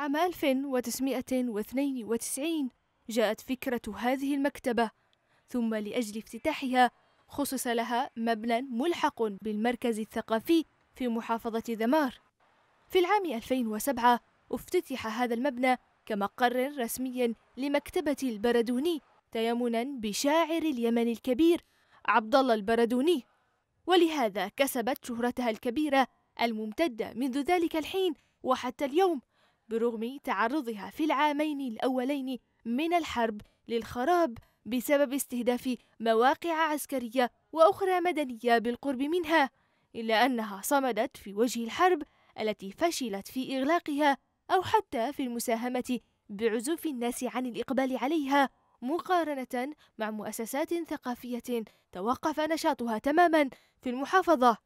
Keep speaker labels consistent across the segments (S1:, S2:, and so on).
S1: عام 1992 جاءت فكرة هذه المكتبة ثم لأجل افتتاحها خصص لها مبنى ملحق بالمركز الثقافي في محافظة ذمار في العام 2007 افتتح هذا المبنى كمقر رسمي لمكتبة البردوني تيمنا بشاعر اليمن الكبير عبد الله البردوني ولهذا كسبت شهرتها الكبيرة الممتدة منذ ذلك الحين وحتى اليوم برغم تعرضها في العامين الأولين من الحرب للخراب بسبب استهداف مواقع عسكرية وأخرى مدنية بالقرب منها، إلا أنها صمدت في وجه الحرب التي فشلت في إغلاقها أو حتى في المساهمة بعزوف الناس عن الإقبال عليها مقارنة مع مؤسسات ثقافية توقف نشاطها تماما في المحافظة.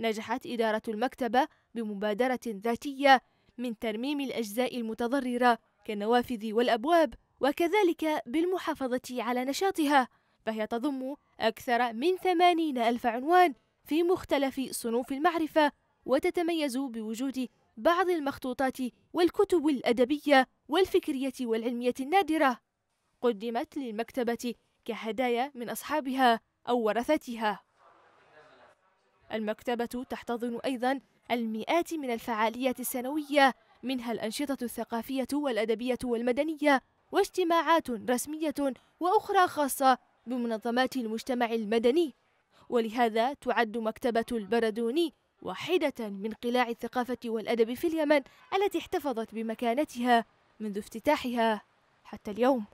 S1: نجحت إدارة المكتبة بمبادرة ذاتية من ترميم الأجزاء المتضررة كالنوافذ والأبواب وكذلك بالمحافظة على نشاطها فهي تضم أكثر من ثمانين ألف عنوان في مختلف صنوف المعرفة وتتميز بوجود بعض المخطوطات والكتب الأدبية والفكرية والعلمية النادرة قدمت للمكتبة كهدايا من أصحابها أو ورثتها المكتبة تحتضن أيضا المئات من الفعاليات السنوية منها الأنشطة الثقافية والأدبية والمدنية واجتماعات رسمية وأخرى خاصة بمنظمات المجتمع المدني ولهذا تعد مكتبة البردوني واحدة من قلاع الثقافة والأدب في اليمن التي احتفظت بمكانتها منذ افتتاحها حتى اليوم